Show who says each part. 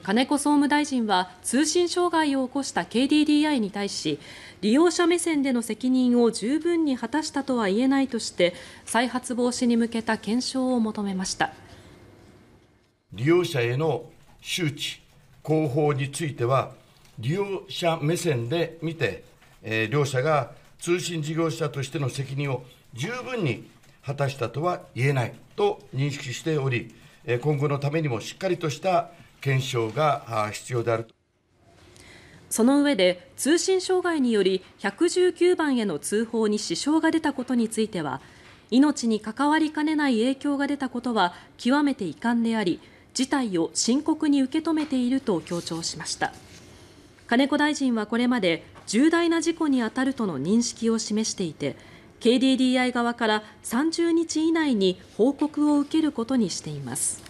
Speaker 1: 金子総務大臣は通信障害を起こした ＫＤＤＩ に対し利用者目線での責任を十分に果たしたとは言えないとして再発防止に向けた検証を求めました。
Speaker 2: 利用者への周知広報については利用者目線で見て、えー、両者が通信事業者としての責任を十分に果たしたとは言えないと認識しており、えー、今後のためにもしっかりとした検証が必要であると。
Speaker 1: その上で通信障害により119番への通報に支障が出たことについては命に関わりかねない影響が出たことは極めて遺憾であり事態を深刻に受け止めていると強調しました金子大臣はこれまで重大な事故に当たるとの認識を示していて KDDI 側から30日以内に報告を受けることにしています。